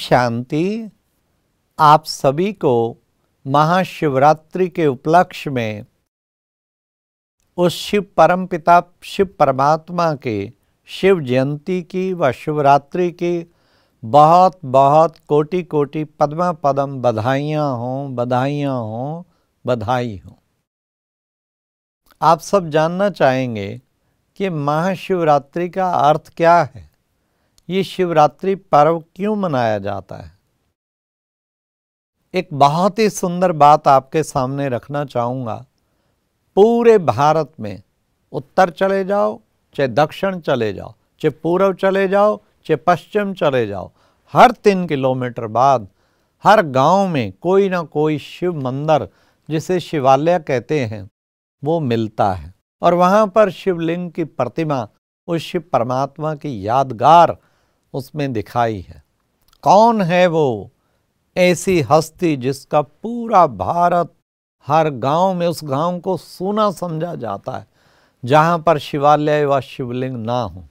शांति आप सभी को महाशिवरात्रि के उपलक्ष्य में उस शिव परम पिता शिव परमात्मा के शिव जयंती की व शिवरात्रि की बहुत बहुत कोटि कोटि पद्मा पदम बधाइयाँ हों बधाइयाँ हों बधाई हों आप सब जानना चाहेंगे कि महाशिवरात्रि का अर्थ क्या है ये शिवरात्रि पर्व क्यों मनाया जाता है एक बहुत ही सुंदर बात आपके सामने रखना चाहूँगा पूरे भारत में उत्तर चले जाओ चाहे दक्षिण चले जाओ चाहे पूर्व चले जाओ चाहे पश्चिम चले जाओ हर तीन किलोमीटर बाद हर गांव में कोई ना कोई शिव मंदिर जिसे शिवालय कहते हैं वो मिलता है और वहाँ पर शिवलिंग की प्रतिमा उस शिव परमात्मा की यादगार उसमें दिखाई है कौन है वो ऐसी हस्ती जिसका पूरा भारत हर गांव में उस गांव को सोना समझा जाता है जहां पर शिवालय व शिवलिंग ना हो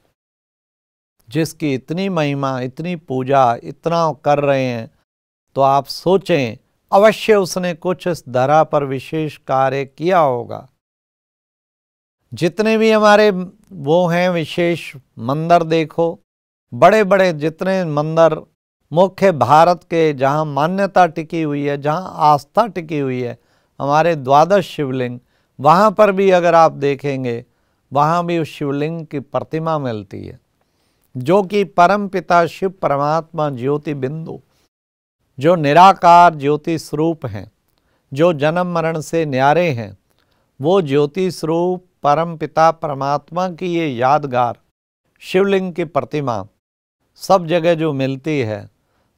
जिसकी इतनी महिमा इतनी पूजा इतना कर रहे हैं तो आप सोचें अवश्य उसने कुछ इस धरा पर विशेष कार्य किया होगा जितने भी हमारे वो हैं विशेष मंदिर देखो बड़े बड़े जितने मंदिर मुख्य भारत के जहाँ मान्यता टिकी हुई है जहाँ आस्था टिकी हुई है हमारे द्वादश शिवलिंग वहाँ पर भी अगर आप देखेंगे वहाँ भी उस शिवलिंग की प्रतिमा मिलती है जो कि परम पिता शिव परमात्मा ज्योति बिंदु जो निराकार ज्योति स्वरूप हैं जो जन्म मरण से न्यारे हैं वो ज्योति स्वरूप परम पिता परमात्मा की ये यादगार शिवलिंग की प्रतिमा सब जगह जो मिलती है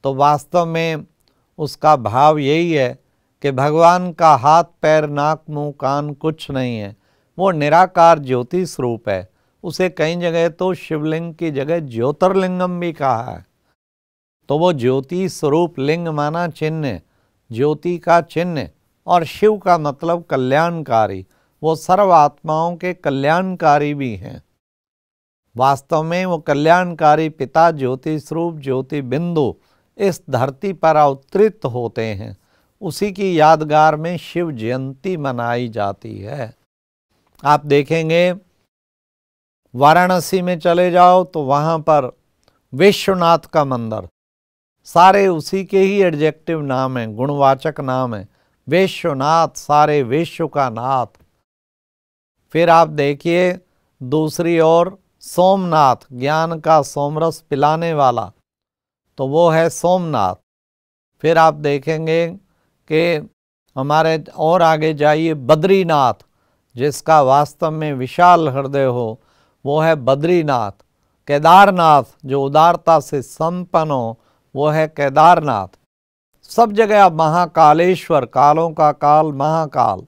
तो वास्तव में उसका भाव यही है कि भगवान का हाथ पैर नाक मुंह कान कुछ नहीं है वो निराकार ज्योति स्वरूप है उसे कई जगह तो शिवलिंग की जगह ज्योतिर्लिंगम भी कहा है तो वो ज्योति स्वरूप लिंग माना चिन्ह ज्योति का चिन्ह और शिव का मतलब कल्याणकारी वो सर्व आत्माओं के कल्याणकारी भी हैं वास्तव में वो कल्याणकारी पिता ज्योति स्वरूप ज्योति बिंदु इस धरती पर अवतरित होते हैं उसी की यादगार में शिव जयंती मनाई जाती है आप देखेंगे वाराणसी में चले जाओ तो वहाँ पर विश्वनाथ का मंदिर सारे उसी के ही एडजेक्टिव नाम हैं गुणवाचक नाम है विश्वनाथ सारे विश्व का नाथ फिर आप देखिए दूसरी ओर सोमनाथ ज्ञान का सोमरस पिलाने वाला तो वो है सोमनाथ फिर आप देखेंगे कि हमारे और आगे जाइए बद्रीनाथ जिसका वास्तव में विशाल हृदय हो वो है बद्रीनाथ केदारनाथ जो उदारता से संपन्न हो वो है केदारनाथ सब जगह आप महाकालेश्वर कालों का काल महाकाल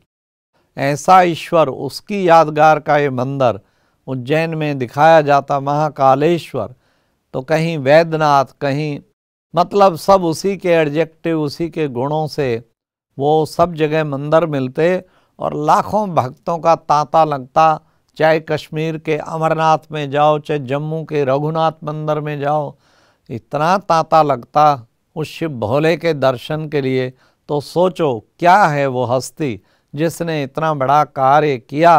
ऐसा ईश्वर उसकी यादगार का ये मंदिर उज्जैन में दिखाया जाता महाकालेश्वर तो कहीं वैद्यनाथ कहीं मतलब सब उसी के एडजेक्टिव उसी के गुणों से वो सब जगह मंदिर मिलते और लाखों भक्तों का तांता लगता चाहे कश्मीर के अमरनाथ में जाओ चाहे जम्मू के रघुनाथ मंदिर में जाओ इतना तांता लगता उस शिव भोले के दर्शन के लिए तो सोचो क्या है वो हस्ती जिसने इतना बड़ा कार्य किया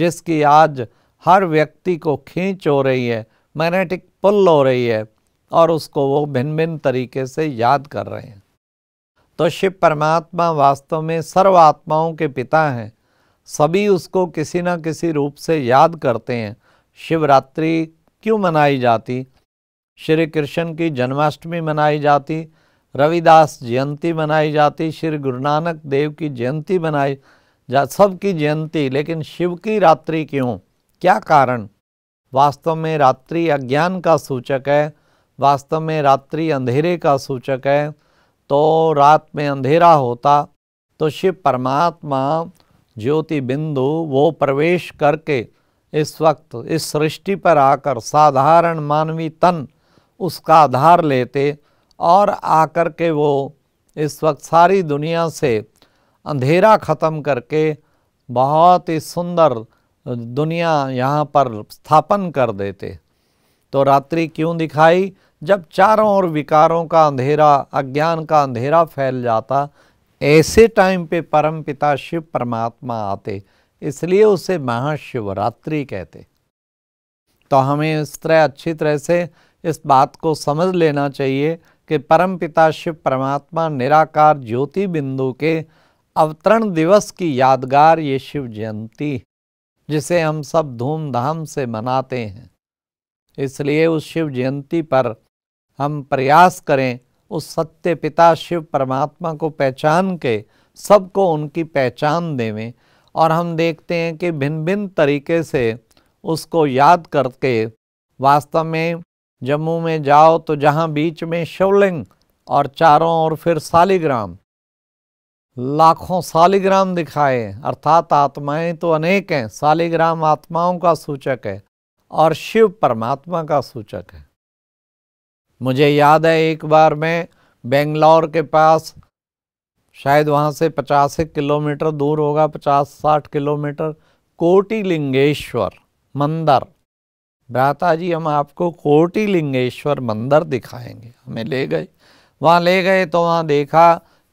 जिसकी आज हर व्यक्ति को खींच हो रही है मैग्नेटिक पुल हो रही है और उसको वो भिन्न भिन्न तरीके से याद कर रहे हैं तो शिव परमात्मा वास्तव में सर्व आत्माओं के पिता हैं सभी उसको किसी न किसी रूप से याद करते हैं शिवरात्रि क्यों मनाई जाती श्री कृष्ण की जन्माष्टमी मनाई जाती रविदास जयंती मनाई जाती श्री गुरु नानक देव की जयंती मनाई जा सबकी जयंती लेकिन शिव की रात्रि क्यों क्या कारण वास्तव में रात्रि अज्ञान का सूचक है वास्तव में रात्रि अंधेरे का सूचक है तो रात में अंधेरा होता तो शिव परमात्मा ज्योति बिंदु वो प्रवेश करके इस वक्त इस सृष्टि पर आकर साधारण मानवी तन उसका आधार लेते और आकर के वो इस वक्त सारी दुनिया से अंधेरा ख़त्म करके बहुत ही सुंदर दुनिया यहाँ पर स्थापन कर देते तो रात्रि क्यों दिखाई जब चारों ओर विकारों का अंधेरा अज्ञान का अंधेरा फैल जाता ऐसे टाइम पे परम पिता शिव परमात्मा आते इसलिए उसे महाशिवरात्रि कहते तो हमें इस तरह अच्छी तरह से इस बात को समझ लेना चाहिए कि परम पिता शिव परमात्मा निराकार ज्योति बिंदु के अवतरण दिवस की यादगार ये शिव जयंती जिसे हम सब धूमधाम से मनाते हैं इसलिए उस शिव जयंती पर हम प्रयास करें उस सत्य पिता शिव परमात्मा को पहचान के सबको उनकी पहचान देवें और हम देखते हैं कि भिन्न भिन्न तरीके से उसको याद करके वास्तव में जम्मू में जाओ तो जहाँ बीच में शिवलिंग और चारों ओर फिर सालीग्राम लाखों सालिग्राम दिखाए अर्थात आत्माएं तो अनेक हैं सालिग्राम आत्माओं का सूचक है और शिव परमात्मा का सूचक है मुझे याद है एक बार मैं बेंगलौर के पास शायद वहाँ से पचास किलोमीटर दूर होगा पचास साठ किलोमीटर कोटिलिंगेश्वर मंदिर भ्राता जी हम आपको कोटिलिंगेश्वर मंदिर दिखाएंगे हमें ले गए वहाँ ले गए तो वहाँ देखा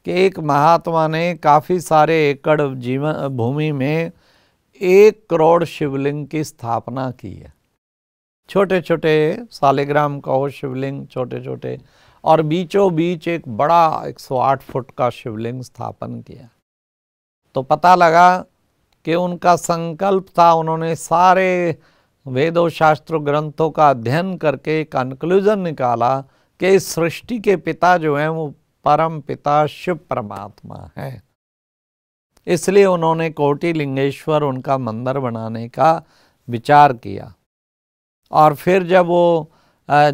कि एक महात्मा ने काफ़ी सारे एकड़ जीवन भूमि में एक करोड़ शिवलिंग की स्थापना की है छोटे छोटे सालिग्राम का हो शिवलिंग छोटे छोटे और बीचों बीच एक बड़ा 108 फुट का शिवलिंग स्थापन किया तो पता लगा कि उनका संकल्प था उन्होंने सारे वेदों शास्त्र ग्रंथों का अध्ययन करके कंक्लूजन निकाला कि इस सृष्टि के पिता जो हैं वो परम पिता शिव परमात्मा है इसलिए उन्होंने कोटि लिंगेश्वर उनका मंदिर बनाने का विचार किया और फिर जब वो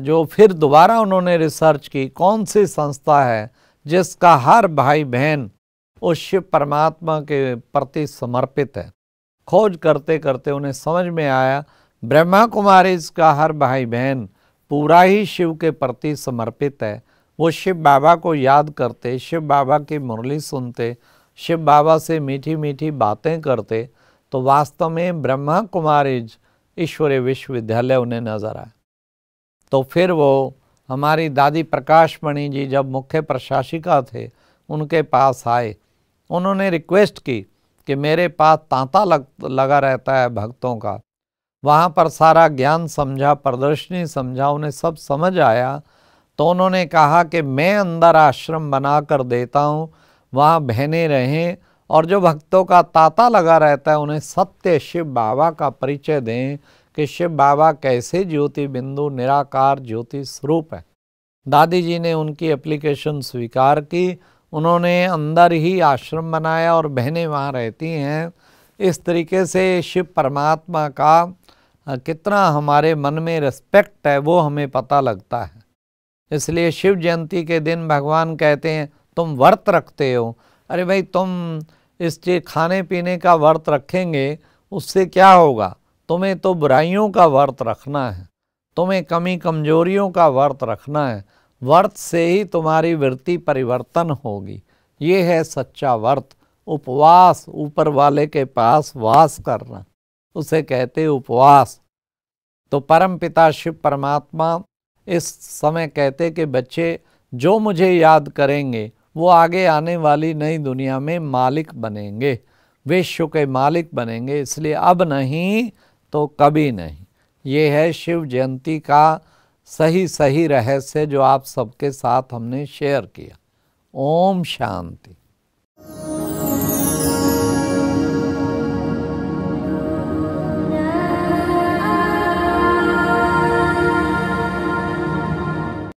जो फिर दोबारा उन्होंने रिसर्च की कौन सी संस्था है जिसका हर भाई बहन उस शिव परमात्मा के प्रति समर्पित है खोज करते करते उन्हें समझ में आया ब्रह्मा कुमारी का हर भाई बहन पूरा ही शिव के प्रति समर्पित है वो शिव बाबा को याद करते शिव बाबा की मुरली सुनते शिव बाबा से मीठी मीठी बातें करते तो वास्तव में ब्रह्मा कुमारीज ईश्वरी विश्वविद्यालय उन्हें नज़र आए तो फिर वो हमारी दादी प्रकाशमणि जी जब मुख्य प्रशासिका थे उनके पास आए उन्होंने रिक्वेस्ट की कि मेरे पास तांता लग लगा रहता है भक्तों का वहाँ पर सारा ज्ञान समझा प्रदर्शनी समझा उन्हें सब समझ आया तो उन्होंने कहा कि मैं अंदर आश्रम बना कर देता हूँ वहाँ बहने रहें और जो भक्तों का ताता लगा रहता है उन्हें सत्य शिव बाबा का परिचय दें कि शिव बाबा कैसे ज्योति बिंदु निराकार ज्योति स्वरूप है दादी जी ने उनकी एप्लीकेशन स्वीकार की उन्होंने अंदर ही आश्रम बनाया और बहनें वहाँ रहती हैं इस तरीके से शिव परमात्मा का कितना हमारे मन में रिस्पेक्ट है वो हमें पता लगता है इसलिए शिव जयंती के दिन भगवान कहते हैं तुम व्रत रखते हो अरे भाई तुम इस चीज खाने पीने का व्रत रखेंगे उससे क्या होगा तुम्हें तो बुराइयों का व्रत रखना है तुम्हें कमी कमजोरियों का व्रत रखना है व्रत से ही तुम्हारी वृत्ति परिवर्तन होगी ये है सच्चा व्रत उपवास ऊपर वाले के पास वास करना उसे कहते उपवास तो परम पिता शिव परमात्मा इस समय कहते कि बच्चे जो मुझे याद करेंगे वो आगे आने वाली नई दुनिया में मालिक बनेंगे विश्व के मालिक बनेंगे इसलिए अब नहीं तो कभी नहीं ये है शिव जयंती का सही सही रहस्य जो आप सबके साथ हमने शेयर किया ओम शांति